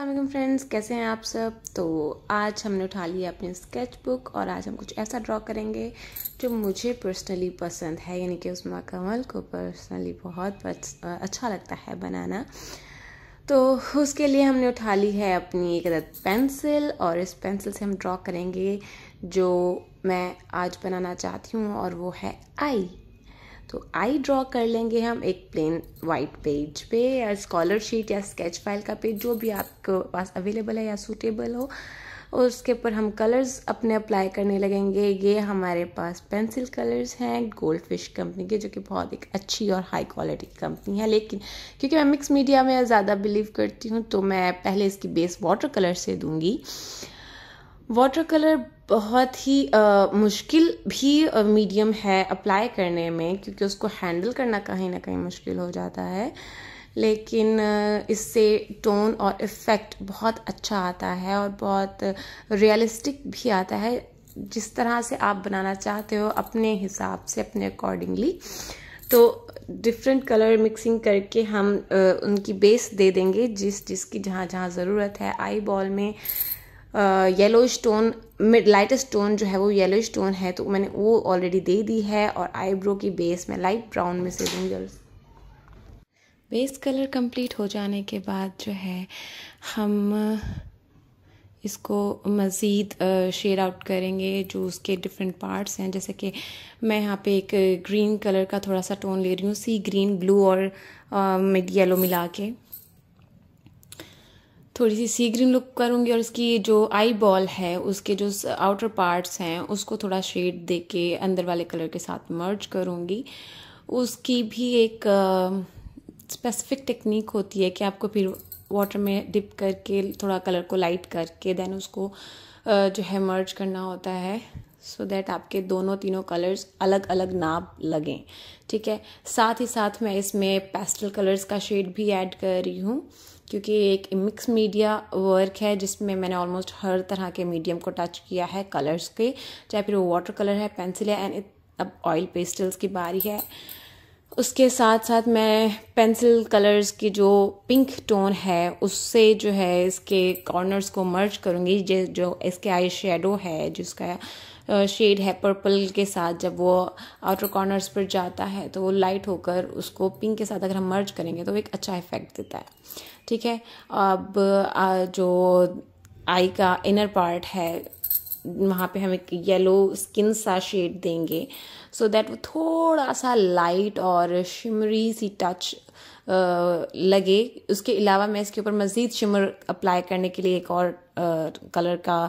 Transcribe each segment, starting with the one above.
अल्लाम फ्रेंड्स कैसे हैं आप सब तो आज हमने उठा लिया अपनी स्केच बुक और आज हम कुछ ऐसा ड्रॉ करेंगे जो मुझे पर्सनली पसंद है यानी कि उस कमल को पर्सनली बहुत अच्छा लगता है बनाना तो उसके लिए हमने उठा ली है अपनी एक अदद पेंसिल और इस पेंसिल से हम ड्रॉ करेंगे जो मैं आज बनाना चाहती हूँ और वो है आई तो आई ड्रॉ कर लेंगे हम एक प्लेन वाइट पेज पे या स्कॉलर शीट या स्केच फाइल का पेज जो भी आपके पास अवेलेबल है या सूटेबल हो और उसके ऊपर हम कलर्स अपने अप्लाई करने लगेंगे ये हमारे पास पेंसिल कलर्स हैं गोल्ड फिश कंपनी के जो कि बहुत एक अच्छी और हाई क्वालिटी कंपनी है लेकिन क्योंकि मैं मिक्स मीडिया में ज़्यादा बिलीव करती हूँ तो मैं पहले इसकी बेस वाटर कलर से दूँगी वाटर कलर बहुत ही आ, मुश्किल भी मीडियम है अप्लाई करने में क्योंकि उसको हैंडल करना कहीं ना कहीं मुश्किल हो जाता है लेकिन इससे टोन और इफ़ेक्ट बहुत अच्छा आता है और बहुत रियलिस्टिक भी आता है जिस तरह से आप बनाना चाहते हो अपने हिसाब से अपने अकॉर्डिंगली तो डिफरेंट कलर मिक्सिंग करके हम उनकी बेस दे देंगे जिस जिसकी जहाँ जहाँ ज़रूरत है आई बॉल में yellow stone mid lightest tone जो है वो येलो स्टोन है तो मैंने वो ऑलरेडी दे दी है और आईब्रो की बेस मैं लाइट ब्राउन में से दूँगी बेस कलर कंप्लीट हो जाने के बाद जो है हम इसको मज़ीद शेड आउट करेंगे जो उसके डिफरेंट पार्ट्स हैं जैसे कि मैं यहाँ पे एक ग्रीन कलर का थोड़ा सा टोन ले रही हूँ सी ग्रीन ब्लू और मिड येलो मिला के थोड़ी सी सी ग्रीन लुक करूँगी और इसकी जो आई बॉल है उसके जो आउटर पार्ट्स हैं उसको थोड़ा शेड दे के अंदर वाले कलर के साथ मर्ज करूँगी उसकी भी एक स्पेसिफिक टेक्निक होती है कि आपको फिर वाटर में डिप करके थोड़ा कलर को लाइट करके देन उसको जो है मर्ज करना होता है सो so दैट आपके दोनों तीनों कलर्स अलग अलग नाप लगें ठीक है साथ ही साथ मैं इसमें पेस्टल कलर्स का शेड भी ऐड कर रही हूँ क्योंकि एक मिक्स मीडिया वर्क है जिसमें मैंने ऑलमोस्ट हर तरह के मीडियम को टच किया है कलर्स के चाहे फिर वो वाटर कलर है पेंसिल है एंड अब ऑयल पेस्टल्स की बारी है उसके साथ साथ मैं पेंसिल कलर्स की जो पिंक टोन है उससे जो है इसके कॉर्नर्स को मर्ज करूँगी जो इसके आई शेडो है जिसका शेड है पर्पल के साथ जब वो आउटर कॉर्नर्स पर जाता है तो वो लाइट होकर उसको पिंक के साथ अगर हम मर्ज करेंगे तो एक अच्छा इफेक्ट देता है ठीक है अब जो आई का इनर पार्ट है वहाँ पे हम एक येलो स्किन सा शेड देंगे सो so दैट वो थोड़ा सा लाइट और शिमरी सी टच लगे उसके अलावा मैं इसके ऊपर मज़ीद शिमर अप्लाई करने के लिए एक और कलर का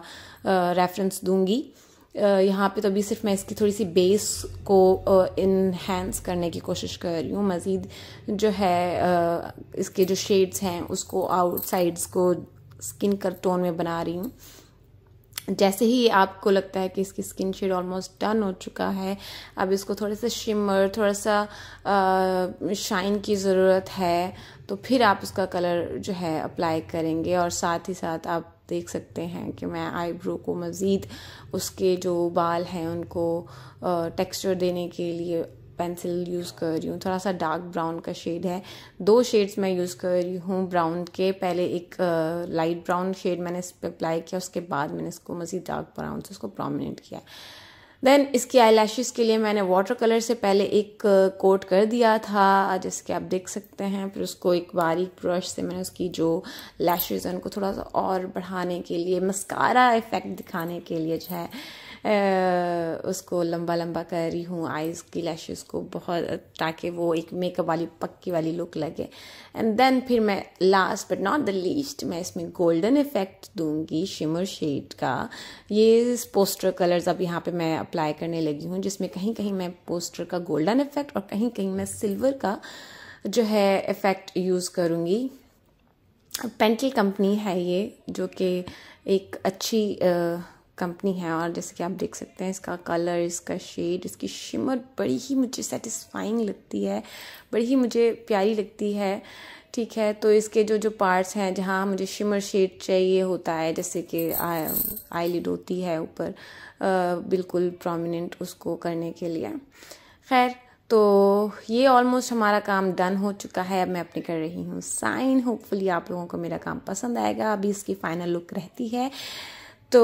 रेफरेंस दूंगी यहाँ पे तो अभी सिर्फ मैं इसकी थोड़ी सी बेस को इन्हेंस करने की कोशिश कर रही हूँ मज़ीद जो है इसके जो शेड्स हैं उसको आउट साइड्स को स्किन कर टोन में बना रही हूँ जैसे ही आपको लगता है कि इसकी स्किन शेड ऑलमोस्ट डन हो चुका है अब इसको थोड़े से शिमर थोड़ा सा शाइन की ज़रूरत है तो फिर आप उसका कलर जो है अप्लाई करेंगे और साथ ही साथ आप देख सकते हैं कि मैं आईब्रो को मज़ीद उसके जो बाल हैं उनको टेक्सचर देने के लिए पेंसिल यूज़ कर रही हूँ थोड़ा सा डार्क ब्राउन का शेड है दो शेड्स मैं यूज़ कर रही हूँ ब्राउन के पहले एक लाइट ब्राउन शेड मैंने इस पर अप्लाई किया उसके बाद मैंने इसको मज़ीद डार्क ब्राउन से उसको प्रोमिनेंट किया देन इसकी आई के लिए मैंने वाटर कलर से पहले एक कोट uh, कर दिया था जैसे कि आप देख सकते हैं फिर उसको एक बारीक ब्रश से मैंने उसकी जो लैशेज़ हैं उनको थोड़ा सा और बढ़ाने के लिए मस्कारा इफ़ेक्ट दिखाने के लिए जो है उसको लंबा लंबा कर रही हूँ आइज़ की लैशेस को बहुत ताकि वो एक मेकअप वाली पक्की वाली लुक लगे एंड देन फिर मैं last but not the least मैं इसमें गोल्डन इफेक्ट दूंगी शिमर शेड का ये पोस्टर कलर्स अब यहाँ पे मैं अप्लाई करने लगी हूँ जिसमें कहीं कहीं मैं पोस्टर का गोल्डन इफेक्ट और कहीं कहीं मैं सिल्वर का जो है इफेक्ट यूज़ करूँगी पेंटल कंपनी है ये जो कि एक अच्छी कंपनी है और जैसे कि आप देख सकते हैं इसका कलर इसका शेड इसकी शिमर बड़ी ही मुझे सेटिस्फाइंग लगती है बड़ी ही मुझे प्यारी लगती है ठीक है तो इसके जो जो पार्ट्स हैं जहाँ मुझे शिमर शेड चाहिए होता है जैसे कि आई लिड होती है ऊपर बिल्कुल प्रोमिनेंट उसको करने के लिए खैर तो ये ऑलमोस्ट हमारा काम डन हो चुका है अब मैं अपनी कर रही हूँ साइन होपफुली आप लोगों को मेरा काम पसंद आएगा अभी इसकी फाइनल लुक रहती है तो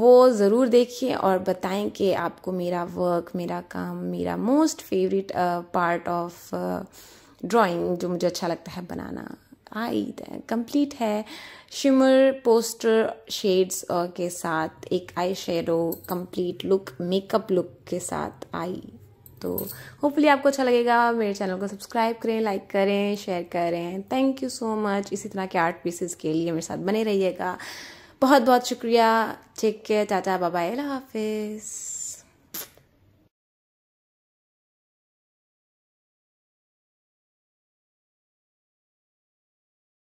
वो ज़रूर देखिए और बताएं कि आपको मेरा वर्क मेरा काम मेरा most favourite part of drawing जो मुझे अच्छा लगता है बनाना आई कंप्लीट है शिमर पोस्टर शेड्स के साथ एक eye shadow complete look makeup look के साथ आई तो होपफुली आपको अच्छा लगेगा मेरे चैनल को सब्सक्राइब करें लाइक करें शेयर करें थैंक यू सो मच इसी तरह के आर्ट पीसेस के लिए मेरे साथ बने रहिएगा बहुत बहुत शुक्रिया टेक केयर टाटा बाबा हाफिज़